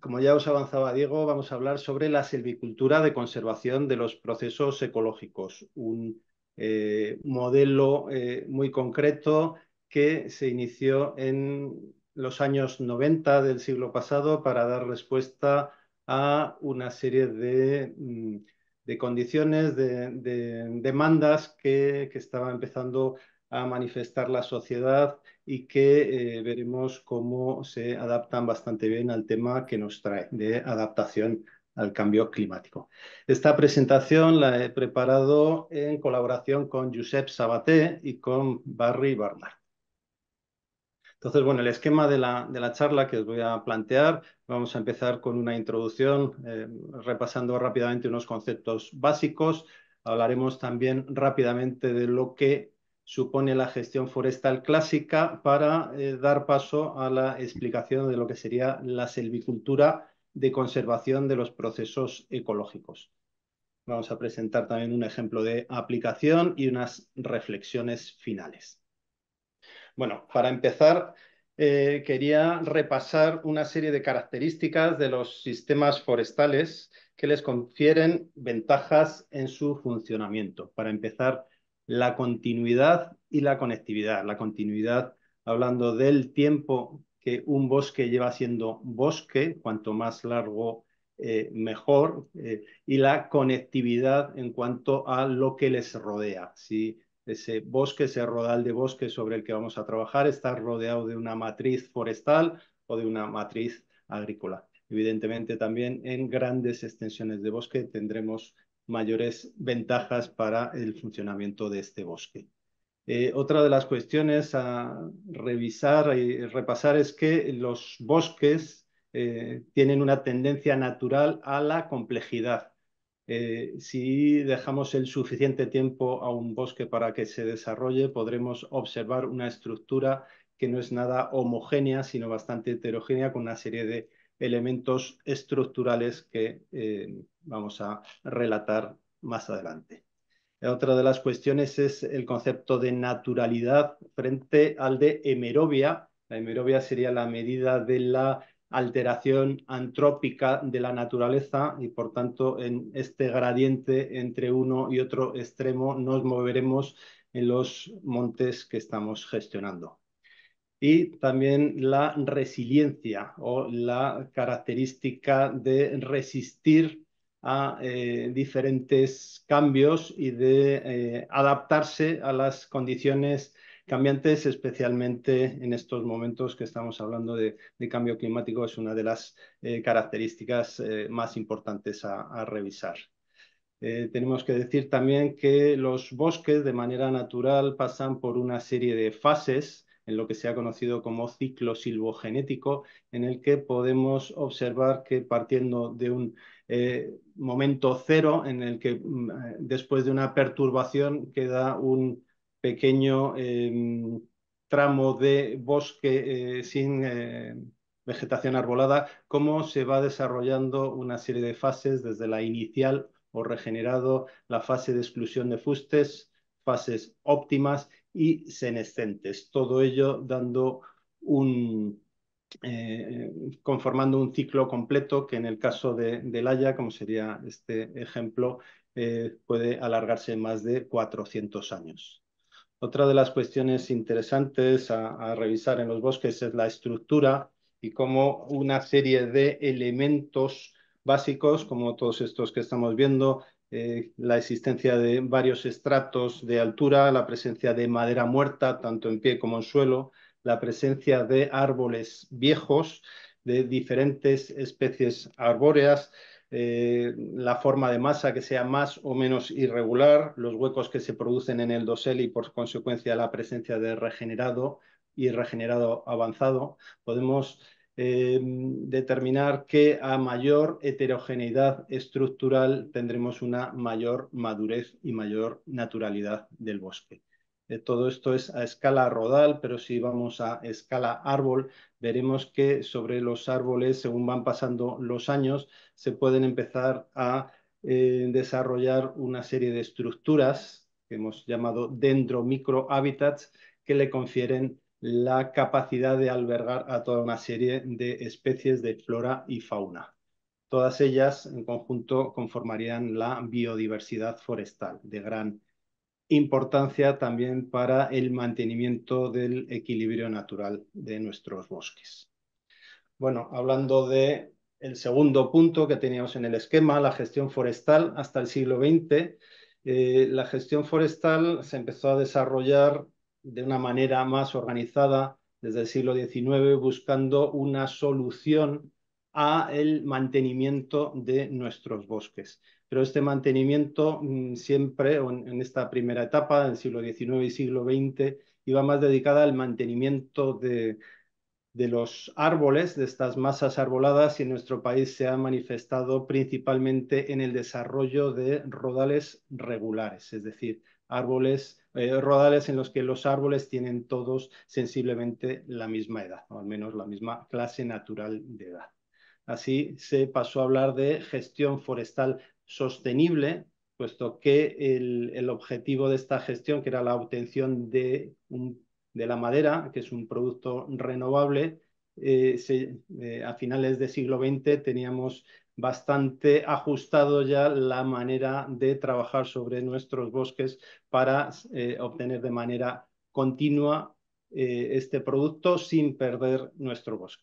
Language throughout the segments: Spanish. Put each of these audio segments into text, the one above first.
como ya os avanzaba Diego, vamos a hablar sobre la silvicultura de conservación de los procesos ecológicos, un eh, modelo eh, muy concreto que se inició en los años 90 del siglo pasado para dar respuesta a una serie de, mm, condiciones, de, demandas que, que estaba empezando a manifestar la sociedad y que eh, veremos cómo se adaptan bastante bien al tema que nos trae de adaptación al cambio climático. Esta presentación la he preparado en colaboración con Josep Sabaté y con Barry Barnard. Entonces, bueno, el esquema de la, charla que os voy a plantear, vamos a empezar con una introducción eh, repasando rápidamente unos conceptos básicos. Hablaremos también rápidamente de lo que supone la gestión forestal clásica para eh, dar paso a la explicación de lo que sería la silvicultura de conservación de los procesos ecológicos. Vamos a presentar también un ejemplo de aplicación y unas reflexiones finales. Bueno, para empezar, eh, quería repasar una serie de características de los sistemas forestales que les confieren ventajas en su funcionamiento. Para empezar, la continuidad y la conectividad. La continuidad hablando del tiempo que un bosque lleva siendo bosque, cuanto más largo eh, mejor, eh, y la conectividad en cuanto a lo que les rodea. Si ese bosque, ese rodal de bosque sobre el que vamos a trabajar está rodeado de una matriz forestal o de una matriz agrícola. Evidentemente también en grandes extensiones de bosque tendremos mayores ventajas para el funcionamiento de este bosque. Eh, otra de las cuestiones a revisar y repasar es que los bosques eh, tienen una tendencia natural a la complejidad. Eh, si dejamos el suficiente tiempo a un bosque para que se desarrolle, podremos observar una estructura que no es nada homogénea, sino bastante heterogénea, con una serie de elementos estructurales que vamos a relatar más adelante. Otra de las cuestiones es el concepto de naturalidad frente al de hemerobia. La hemerobia sería la medida de la alteración antrópica de la naturaleza y por tanto en este gradiente entre uno y otro extremo nos moveremos en los montes que estamos gestionando. Y también la resiliencia o la característica de resistir a eh, diferentes cambios y de eh, adaptarse a las condiciones cambiantes, especialmente en estos momentos que estamos hablando de, cambio climático, es una de las eh, características más importantes a, a revisar. tenemos que decir también que los bosques de manera natural pasan por una serie de fases en lo que se ha conocido como ciclo silvogenético, en el que podemos observar que partiendo de un eh, momento cero en el que mm, eh, después de una perturbación queda un pequeño em, tramo de bosque eh, sin vegetación arbolada, cómo se va desarrollando una serie de fases desde la inicial o regenerado, la fase de exclusión de fustes, fases óptimas y senescentes. Todo ello dando un, eh, conformando un ciclo completo que en el caso de, del haya, como sería este ejemplo, eh, puede alargarse más de 400 años. Otra de las cuestiones interesantes a, revisar en los bosques es la estructura y cómo una serie de elementos básicos, como todos estos que estamos viendo, eh, la existencia de varios estratos de altura, la presencia de madera muerta, tanto en pie como en suelo, la presencia de árboles viejos, de diferentes especies arbóreas, eh, la forma de masa que sea más o menos irregular, los huecos que se producen en el dosel y por consecuencia la presencia de regenerado y regenerado avanzado. Podemos eh, determinar que a mayor heterogeneidad estructural tendremos una mayor madurez y mayor naturalidad del bosque. Eh, todo esto es a escala rodal, pero si vamos a escala árbol, veremos que sobre los árboles, según van pasando los años, se pueden empezar a eh, desarrollar una serie de estructuras que hemos llamado dendromicrohabitats, que le confieren la capacidad de albergar a toda una serie de especies de flora y fauna. Todas ellas en conjunto conformarían la biodiversidad forestal de gran importancia también para el mantenimiento del equilibrio natural de nuestros bosques. Bueno, hablando de el segundo punto que teníamos en el esquema, la gestión forestal hasta el siglo XX, eh, la gestión forestal se empezó a desarrollar de una manera más organizada desde el siglo XIX, buscando una solución a el mantenimiento de nuestros bosques. Pero este mantenimiento mm, siempre, en esta primera etapa, del siglo XIX y siglo XX, iba más dedicada al mantenimiento de, los árboles, de estas masas arboladas, y en nuestro país se ha manifestado principalmente en el desarrollo de rodales regulares, es decir, árboles, eh, rodales en los que los árboles tienen todos sensiblemente la misma edad, o al menos la misma clase natural de edad. Así se pasó a hablar de gestión forestal sostenible, puesto que el, objetivo de esta gestión, que era la obtención de, la madera, que es un producto renovable, eh, eh, a finales del siglo XX teníamos bastante ajustado ya la manera de trabajar sobre nuestros bosques para eh, obtener de manera continua este producto sin perder nuestro bosque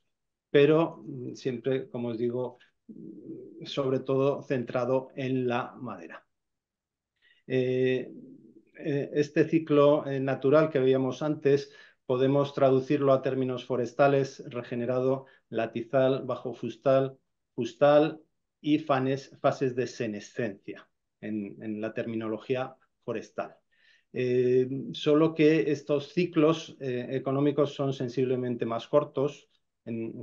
pero mm, siempre, como os digo, mm, sobre todo centrado en la madera. Eh, eh, este ciclo eh, natural que veíamos antes podemos traducirlo a términos forestales, regenerado, latizal, bajo fustal, fustal y fases de senescencia en, la terminología forestal. solo que estos ciclos económicos son sensiblemente más cortos,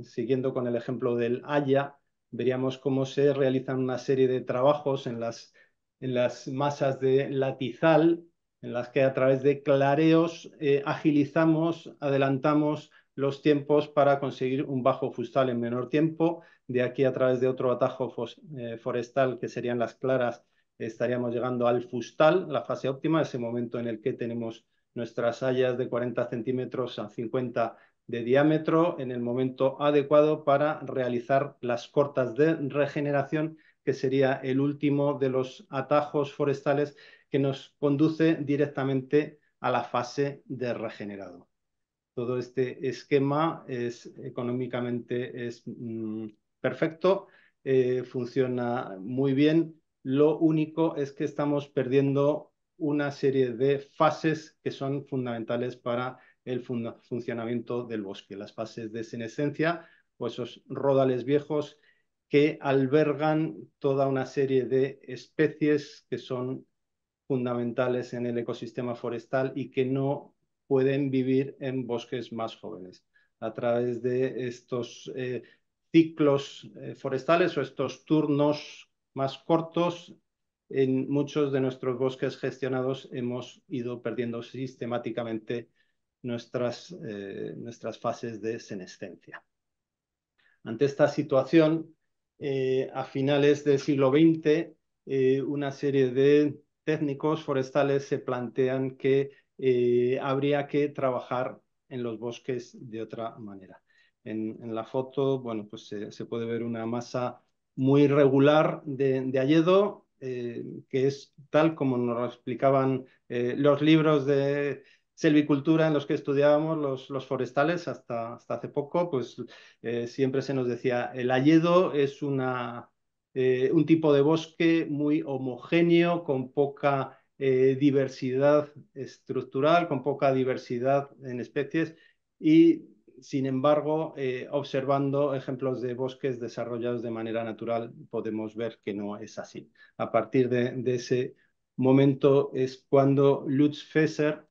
siguiendo con el ejemplo del Haya, veríamos cómo se realizan una serie de trabajos en las, en las masas de latizal, en las que a través de clareos eh, agilizamos, adelantamos los tiempos para conseguir un bajo fustal en menor tiempo. De aquí a través de otro atajo eh, forestal, que serían las claras, estaríamos llegando al fustal, la fase óptima, ese momento en el que tenemos nuestras hayas de 40 centímetros a 50 de diámetro en el momento adecuado para realizar las cortas de regeneración, que sería el último de los atajos forestales que nos conduce directamente a la fase de regenerado. Todo este esquema es económicamente es, mm, perfecto, eh, funciona muy bien. Lo único es que estamos perdiendo una serie de fases que son fundamentales para el funcionamiento del bosque, las fases de senescencia o esos rodales viejos que albergan toda una serie de especies que son fundamentales en el ecosistema forestal y que no pueden vivir en bosques más jóvenes. A través de estos eh, ciclos eh, forestales o estos turnos más cortos, en muchos de nuestros bosques gestionados hemos ido perdiendo sistemáticamente nuestras, eh, nuestras fases de senescencia. Ante esta situación, eh, a finales del siglo XX, eh, una serie de técnicos forestales se plantean que habría que trabajar en los bosques de otra manera. En, la foto, bueno, pues se, puede ver una masa muy regular de, de que es tal como nos lo explicaban los libros de, selvicultura en los que estudiábamos los, forestales hasta, hasta, hace poco, pues eh, siempre se nos decía, el hayedo es una, eh, un tipo de bosque muy homogéneo, con poca eh, diversidad estructural, con poca diversidad en especies y, sin embargo, observando ejemplos de bosques desarrollados de manera natural, podemos ver que no es así. A partir de, de ese momento es cuando Lutz Fesser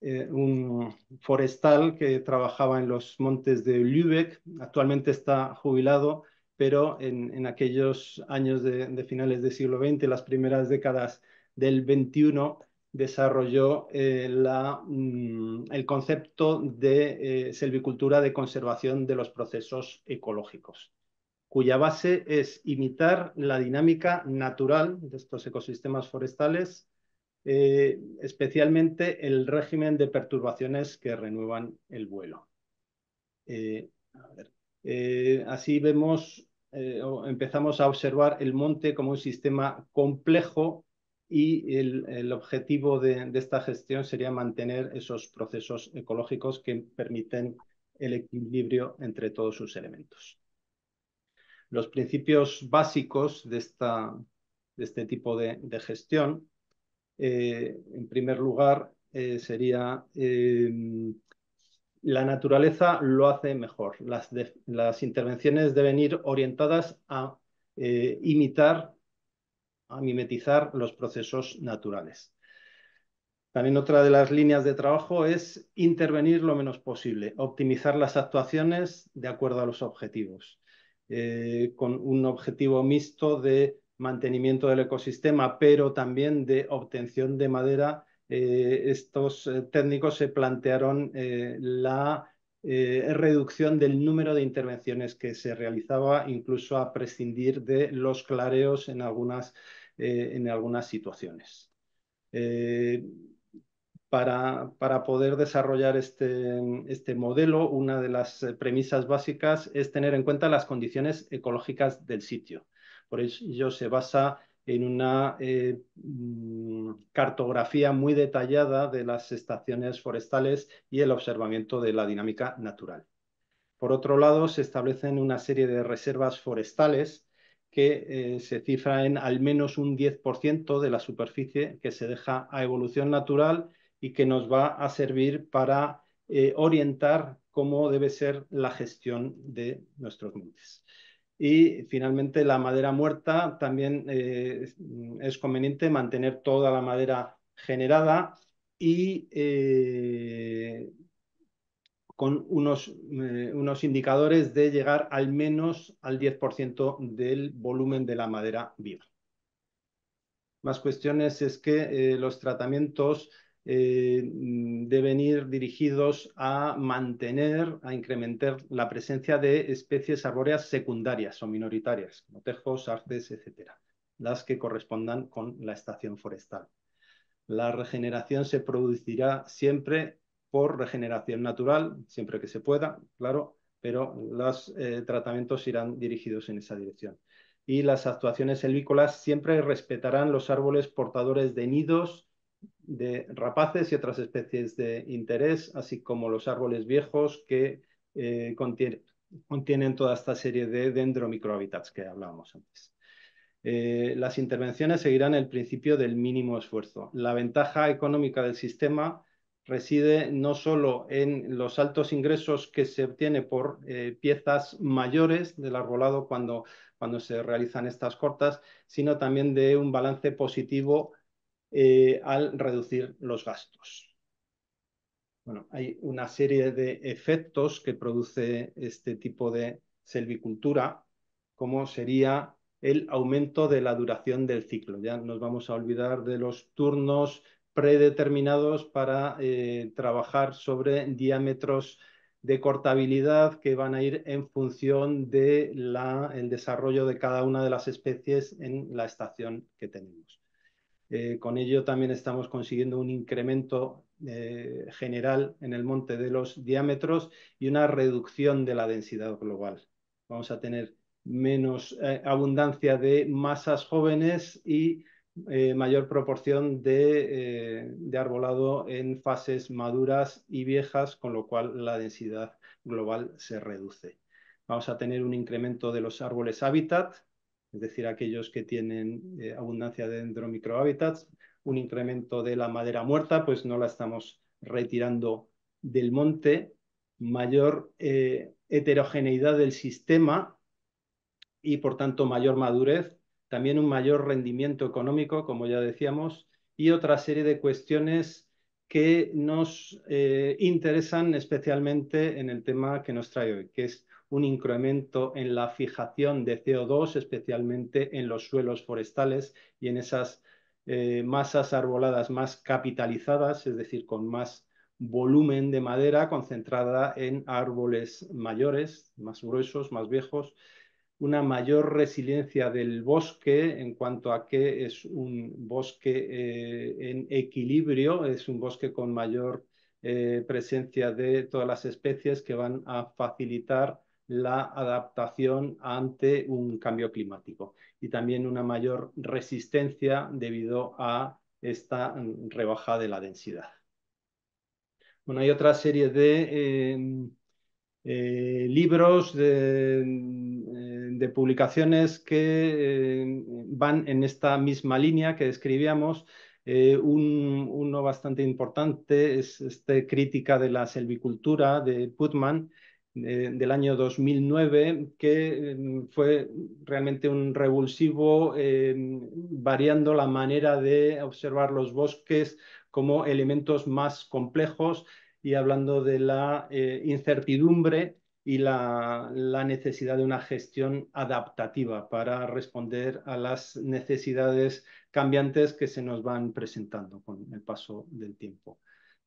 eh, un forestal que trabajaba en los montes de Lübeck, actualmente está jubilado, pero en, aquellos años de, finales del siglo XX, las primeras décadas del XXI, desarrolló eh, mm, el concepto de silvicultura eh, selvicultura de conservación de los procesos ecológicos cuya base es imitar la dinámica natural de estos ecosistemas forestales eh, especialmente el régimen de perturbaciones que renuevan el vuelo. Eh, eh, así vemos o empezamos a observar el monte como un sistema complejo y el, objetivo de, esta gestión sería mantener esos procesos ecológicos que permiten el equilibrio entre todos sus elementos. Los principios básicos de, de este tipo de gestión eh, en primer lugar, eh, sería eh, la naturaleza lo hace mejor. las intervenciones deben ir orientadas a imitar, a mimetizar los procesos naturales. También otra de las líneas de trabajo es intervenir lo menos posible, optimizar las actuaciones de acuerdo a los objetivos, con un objetivo mixto de mantenimiento del ecosistema, pero también de obtención de madera, eh, estos eh, técnicos se plantearon eh, la reducción del número de intervenciones que se realizaba, incluso a prescindir de los clareos en algunas, en algunas situaciones. Para, poder desarrollar este, este modelo, una de las premisas básicas es tener en cuenta las condiciones ecológicas del sitio. Por ello se basa en una eh, mm, cartografía muy detallada de las estaciones forestales y el observamiento de la dinámica natural. Por otro lado, se establecen una serie de reservas forestales que eh, se cifra en al menos un 10% de la superficie que se deja a evolución natural y que nos va a servir para eh, orientar cómo debe ser la gestión de nuestros montes. Y finalmente la madera muerta también eh, mm, es conveniente mantener toda la madera generada y eh, con unos, eh, unos, indicadores de llegar al menos al 10% del volumen de la madera viva. Más cuestiones es que los tratamientos eh, mm, deben ir dirigidos a mantener, a incrementar la presencia de especies arbóreas secundarias o minoritarias, como tejos, artes, etcétera, las que correspondan con la estación forestal. La regeneración se producirá siempre por regeneración natural, siempre que se pueda, claro, pero los eh, tratamientos irán dirigidos en esa dirección. Y las actuaciones helvícolas siempre respetarán los árboles portadores de nidos, de rapaces y otras especies de interés, así como los árboles viejos que eh, contienen toda esta serie de dendromicrohabitats que hablábamos antes. Eh, las intervenciones seguirán el principio del mínimo esfuerzo. La ventaja económica del sistema reside no solo en los altos ingresos que se obtiene por eh, piezas mayores del arbolado cuando, cuando se realizan estas cortas, sino también de un balance positivo eh, al reducir los gastos. Bueno, hay una serie de efectos que produce este tipo de selvicultura, como sería el aumento de la duración del ciclo. Ya nos vamos a olvidar de los turnos predeterminados para eh, trabajar sobre diámetros de cortabilidad que van a ir en función del desarrollo de cada una de las especies en la estación que tenemos. Eh, con ello también estamos consiguiendo un incremento eh, general en el monte de los diámetros y una reducción de la densidad global. Vamos a tener menos eh, abundancia de masas jóvenes y mayor proporción de arbolado en fases maduras y viejas, con lo cual la densidad global se reduce. Vamos a tener un incremento de los árboles hábitat, es decir, aquellos que tienen eh, abundancia de microhábitats, un incremento de la madera muerta, pues no la estamos retirando del monte, mayor eh, heterogeneidad del sistema y por tanto mayor madurez, también un mayor rendimiento económico, como ya decíamos, y otra serie de cuestiones que nos eh, interesan especialmente en el tema que nos trae hoy, que es un incremento en la fijación de CO2, especialmente en los suelos forestales y en esas eh, masas arboladas más capitalizadas, es decir, con más volumen de madera concentrada en árboles mayores, más gruesos, más viejos, una mayor resiliencia del bosque en cuanto a que es un bosque eh, en equilibrio, es un bosque con mayor eh, presencia de todas las especies que van a facilitar la adaptación ante un cambio climático y también una mayor resistencia debido a esta mm, rebaja de la densidad. Bueno, hay otra serie de em, eh, libros, mm, eh, de, publicaciones que em, van en esta misma línea que describíamos. Eh, uno bastante importante es esta crítica de la selvicultura de Putman, eh, del año 2009, que eh, fue realmente un revulsivo eh, variando la manera de observar los bosques como elementos más complejos y hablando de la incertidumbre y la, necesidad de una gestión adaptativa para responder a las necesidades cambiantes que se nos van presentando con el paso del tiempo.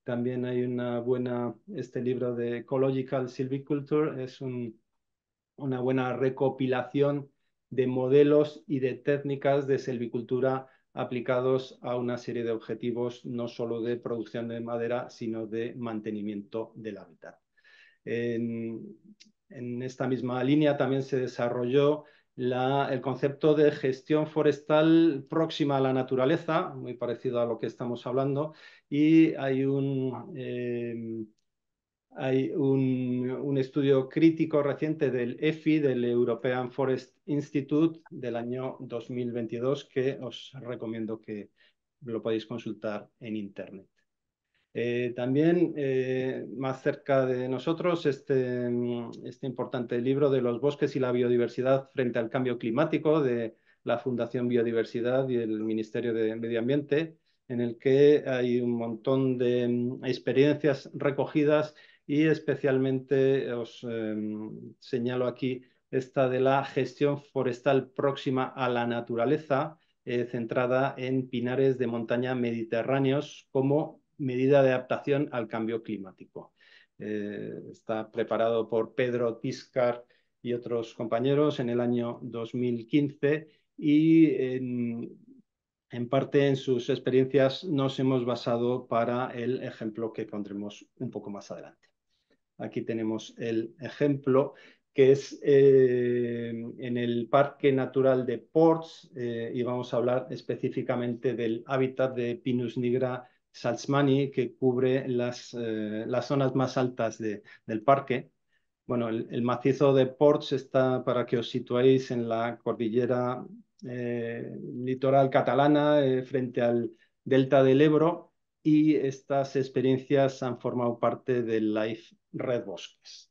También hay una buena, este libro de Ecological Silviculture es una buena recopilación de modelos y de técnicas de silvicultura aplicados a una serie de objetivos, no solo de producción de madera, sino de mantenimiento del hábitat. en esta misma línea también se desarrolló el concepto de gestión forestal próxima a la naturaleza, muy parecido a lo que estamos hablando, y hay un, eh, hay un, estudio crítico reciente del EFI, del European Forest Institute, del año 2022, que os recomiendo que lo podéis consultar en Internet. Eh, también eh, más cerca de nosotros este, mm, este importante libro de los bosques y la biodiversidad frente al cambio climático de la Fundación Biodiversidad y el Ministerio de Medio Ambiente, en el que hay un montón de mm, experiencias recogidas y especialmente eh, os mm, señalo aquí esta de la gestión forestal próxima a la naturaleza, centrada en pinares de montaña mediterráneos como medida de adaptación al cambio climático. Eh, está preparado por Pedro Tiscar y otros compañeros en el año 2015 y en, parte en sus experiencias nos hemos basado para el ejemplo que pondremos un poco más adelante. Aquí tenemos el ejemplo que es eh, en el Parque Natural de Ports, eh, y vamos a hablar específicamente del hábitat de Pinus nigra Salzmani, que cubre las, eh, las zonas más altas del parque. Bueno, el, macizo de Ports está, para que os situéis, en la cordillera eh, litoral catalana, eh, frente al delta del Ebro, y estas experiencias han formado parte del Life Red Bosques.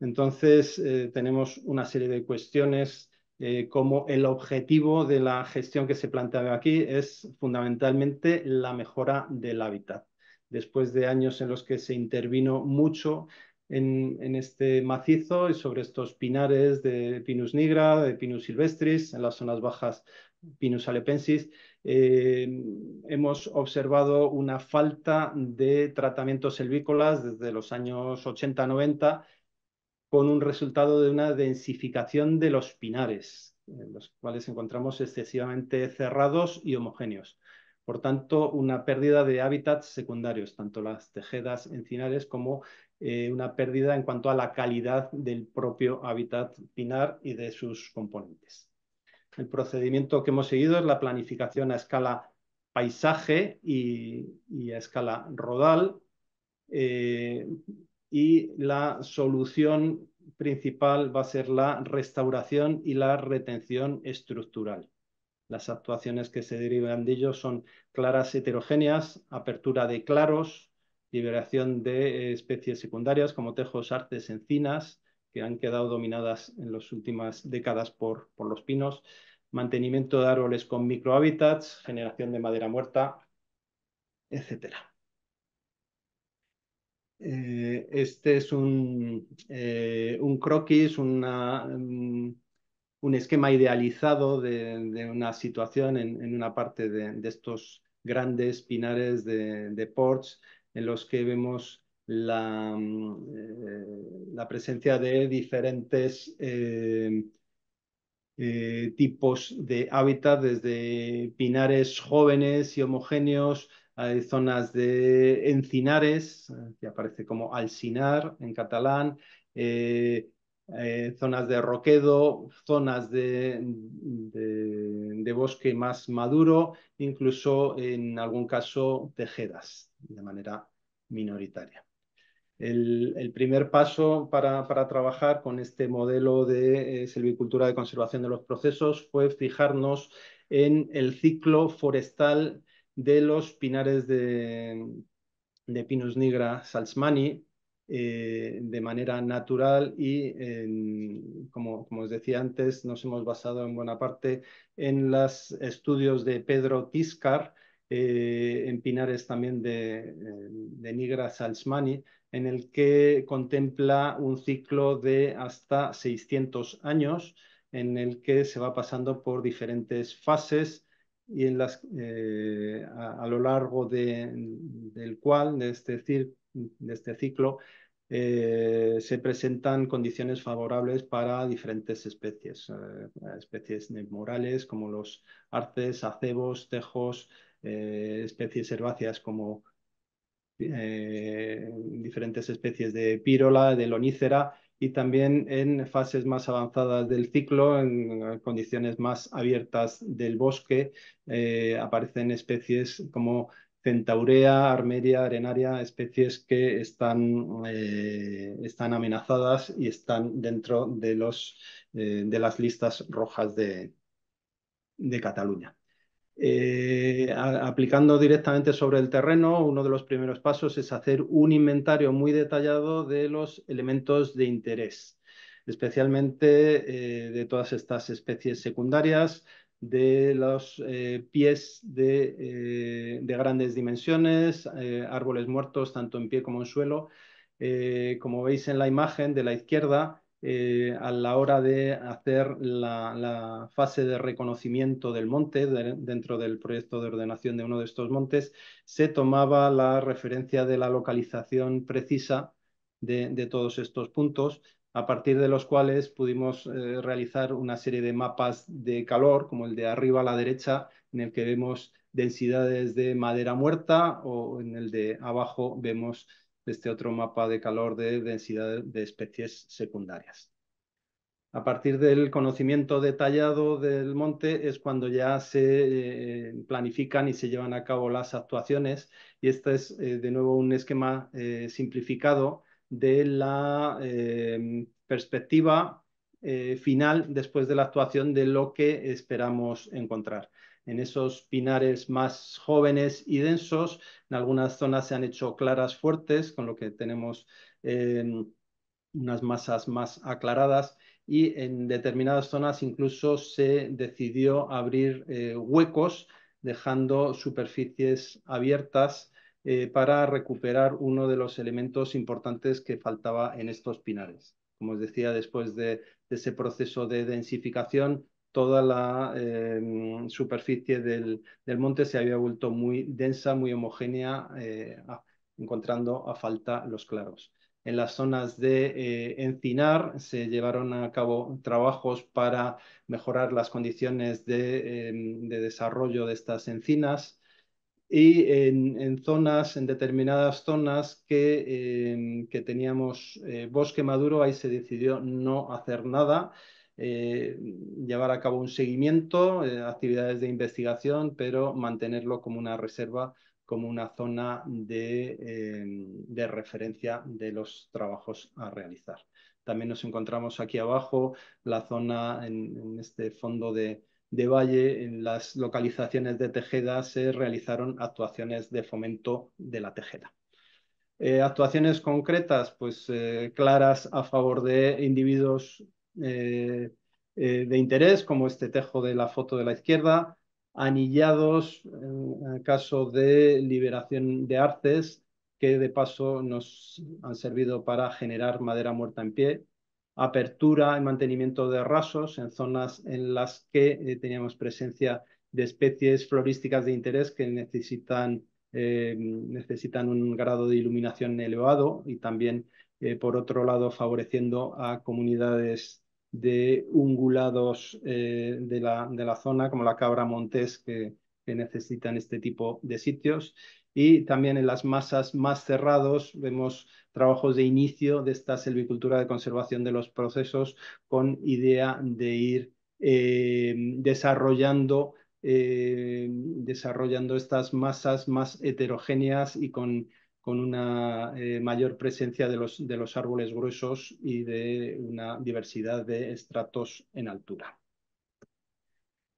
Entonces, tenemos una serie de cuestiones eh, como el objetivo de la gestión que se plantea aquí es fundamentalmente la mejora del hábitat. Después de años en los que se intervino mucho en, este macizo y sobre estos pinares de Pinus nigra, de Pinus silvestris, en las zonas bajas Pinus alepensis, eh, hemos observado una falta de tratamientos selvícolas desde los años 80-90 con un resultado de una densificación de los pinares, los cuales encontramos excesivamente cerrados y homogéneos. Por tanto, una pérdida de hábitats secundarios, tanto las tejedas encinares como eh, una pérdida en cuanto a la calidad del propio hábitat pinar y de sus componentes. El procedimiento que hemos seguido es la planificación a escala paisaje y, a escala rodal, eh, y la solución principal va a ser la restauración y la retención estructural. Las actuaciones que se derivan de ello son claras heterogéneas, apertura de claros, liberación de especies secundarias como tejos, artes, encinas, que han quedado dominadas en las últimas décadas por, los pinos, mantenimiento de árboles con microhábitats, generación de madera muerta, etcétera. Eh, este es un, eh, croquis, un esquema idealizado de, una situación en, una parte de, estos grandes pinares de, de ports en los que vemos la mm, eh, presencia de diferentes tipos de hábitat, desde pinares jóvenes y homogéneos, hay zonas de encinares, eh, que aparece como alcinar en catalán, eh, eh, zonas de roquedo, zonas de, bosque más maduro, incluso en algún caso tejedas de manera minoritaria. El, primer paso para, trabajar con este modelo de silvicultura de conservación de los procesos fue fijarnos en el ciclo forestal de los pinares de, Pinus nigra salsmani, eh, de manera natural y, como, como, os decía antes, nos hemos basado en buena parte en los estudios de Pedro Tiscar, eh, en Pinares también de, de Nigra salsmani, en el que contempla un ciclo de hasta 600 años, en el que se va pasando por diferentes fases y en las, eh, a, lo largo de, del cual, de este, este ciclo, eh, se presentan condiciones favorables para diferentes especies, eh, especies morales como los arces, acebos, tejos, especies herbáceas como diferentes especies de pírola, de lonícera, y también en fases más avanzadas del ciclo, en condiciones más abiertas del bosque, eh, aparecen especies como centaurea, armeria, arenaria, especies que están, eh, están amenazadas y están dentro de, los, eh, de las listas rojas de Cataluña. Eh, aplicando directamente sobre el terreno, uno de los primeros pasos es hacer un inventario muy detallado de los elementos de interés, especialmente eh, de todas estas especies secundarias, de los eh, pies de, grandes dimensiones, árboles muertos tanto en pie como en suelo. como veis en la imagen de la izquierda, eh, a la hora de hacer la, fase de reconocimiento del monte dentro del proyecto de ordenación de uno de estos montes, se tomaba la referencia de la localización precisa de, todos estos puntos, a partir de los cuales pudimos eh, realizar una serie de mapas de calor, como el de arriba a la derecha, en el que vemos densidades de madera muerta o en el de abajo vemos de este otro mapa de calor de densidad de especies secundarias. A partir del conocimiento detallado del monte es cuando ya se eh, planifican y se llevan a cabo las actuaciones y este es eh, de nuevo un esquema eh, simplificado de la perspectiva final después de la actuación de lo que esperamos encontrar en esos pinares más jóvenes y densos. En algunas zonas se han hecho claras fuertes, con lo que tenemos em, unas masas más aclaradas y en determinadas zonas incluso se decidió abrir eh, huecos dejando superficies abiertas eh, para recuperar uno de los elementos importantes que faltaba en estos pinares. Como os decía, después de ese proceso de densificación toda la em, superficie del, monte se había vuelto muy densa, muy homogénea, eh, encontrando a falta los claros. En las zonas de eh, encinar se llevaron a cabo trabajos para mejorar las condiciones de, em, desarrollo de estas encinas y en, zonas, en determinadas zonas que em, teníamos eh, bosque maduro, ahí se decidió no hacer nada eh, llevar a cabo un seguimiento, eh, actividades de investigación, pero mantenerlo como una reserva, como una zona eh, de, referencia de los trabajos a realizar. También nos encontramos aquí abajo la zona en, este fondo de, Valle, en las localizaciones de Tejeda se realizaron actuaciones de fomento de la Tejeda. actuaciones concretas, pues claras a favor de individuos eh, eh, de interés, como este tejo de la foto de la izquierda, anillados en caso de liberación de artes que de paso nos han servido para generar madera muerta en pie, apertura y mantenimiento de rasos en zonas en las que eh, teníamos presencia de especies florísticas de interés que necesitan, necesitan un grado de iluminación elevado y también, por otro lado, favoreciendo a comunidades de ungulados eh, de, la, zona, como la cabra montés, que, necesitan este tipo de sitios. Y también en las masas más cerrados vemos trabajos de inicio de esta silvicultura de conservación de los procesos con idea de ir eh, desarrollando, eh, desarrollando estas masas más heterogéneas y con con una eh, mayor presencia de los, de los árboles gruesos y de una diversidad de estratos en altura.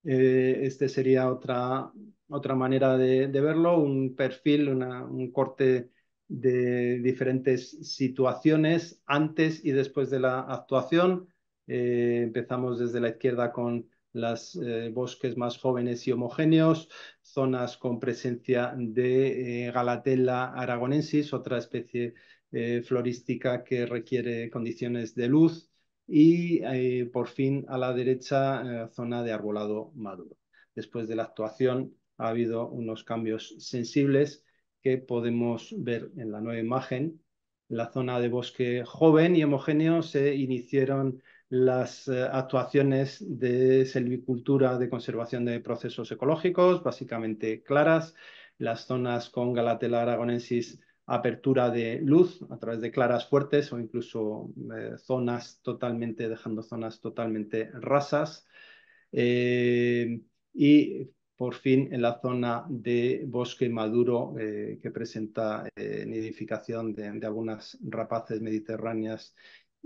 Esta eh, este sería otra, otra manera de, verlo, un perfil, un corte de diferentes situaciones antes y después de la actuación. Eh, empezamos desde la izquierda con los eh, bosques más jóvenes y homogéneos, zonas con presencia de eh, Galatella aragonensis, otra especie eh, florística que requiere condiciones de luz, y por fin a la derecha zona de arbolado maduro. Después de la actuación ha habido unos cambios sensibles que podemos ver en la nueva imagen. la zona de bosque joven y homogéneo se iniciaron las eh, actuaciones de selvicultura de conservación de procesos ecológicos, básicamente claras, las zonas con Galatela aragonensis apertura de luz a través de claras fuertes o incluso eh, zonas totalmente, dejando zonas totalmente rasas. Eh, y por fin en la zona de bosque maduro que presenta nidificación de, algunas rapaces mediterráneas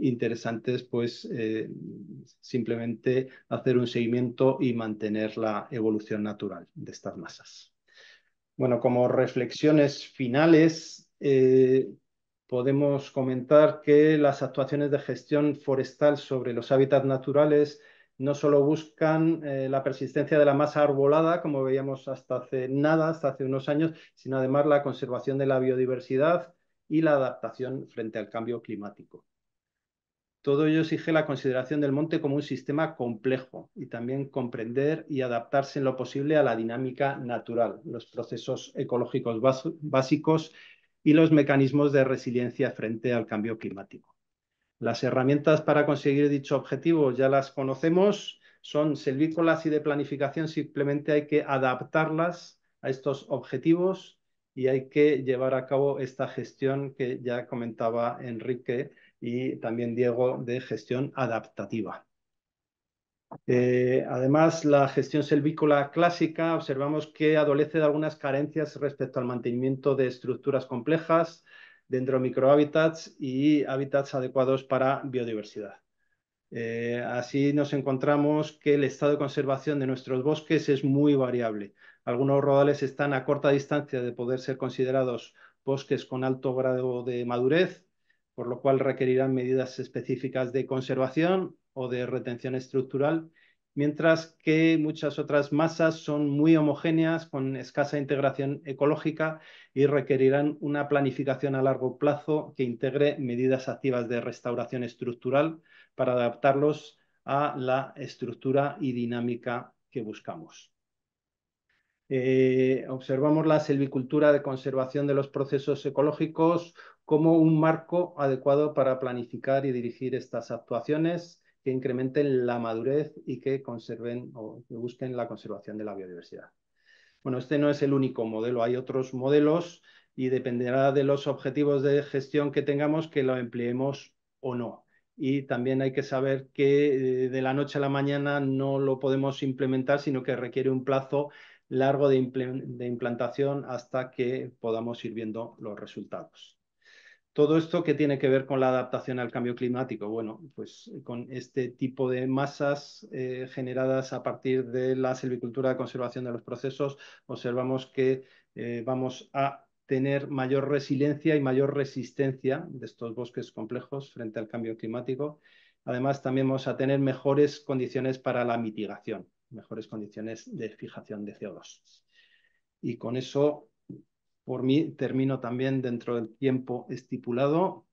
interesantes, pues eh, simplemente hacer un seguimiento y mantener la evolución natural de estas masas. Bueno, como reflexiones finales, eh, podemos comentar que las actuaciones de gestión forestal sobre los hábitats naturales no solo buscan eh, la persistencia de la masa arbolada, como veíamos hasta hace nada, hasta hace unos años, sino además la conservación de la biodiversidad y la adaptación frente al cambio climático. Todo ello exige la consideración del monte como un sistema complejo y también comprender y adaptarse en lo posible a la dinámica natural, los procesos ecológicos básicos y los mecanismos de resiliencia frente al cambio climático. Las herramientas para conseguir dicho objetivo ya las conocemos, son selvícolas y de planificación, simplemente hay que adaptarlas a estos objetivos y hay que llevar a cabo esta gestión que ya comentaba Enrique y también Diego de gestión adaptativa. Eh, además, la gestión selvícola clásica observamos que adolece de algunas carencias respecto al mantenimiento de estructuras complejas dentro de microhábitats y hábitats adecuados para biodiversidad. Eh, así nos encontramos que el estado de conservación de nuestros bosques es muy variable. Algunos rodales están a corta distancia de poder ser considerados bosques con alto grado de madurez, por lo cual requerirán medidas específicas de conservación o de retención estructural, mientras que muchas otras masas son muy homogéneas, con escasa integración ecológica y requerirán una planificación a largo plazo que integre medidas activas de restauración estructural para adaptarlos a la estructura y dinámica que buscamos. Eh, observamos la silvicultura de conservación de los procesos ecológicos como un marco adecuado para planificar y dirigir estas actuaciones que incrementen la madurez y que conserven o que busquen la conservación de la biodiversidad. Bueno, este no es el único modelo, hay otros modelos y dependerá de los objetivos de gestión que tengamos que lo empleemos o no. Y también hay que saber que eh, de la noche a la mañana no lo podemos implementar, sino que requiere un plazo largo de, de implantación hasta que podamos ir viendo los resultados. Todo esto que tiene que ver con la adaptación al cambio climático, bueno, pues eh, con este tipo de masas eh, generadas a partir de la silvicultura de conservación de los procesos, observamos que eh, vamos a tener mayor resiliencia y mayor resistencia de estos bosques complejos frente al cambio climático. Además, también vamos a tener mejores condiciones para la mitigación, mejores condiciones de fijación de CO2. Y con eso por mí termino también dentro del tiempo estipulado.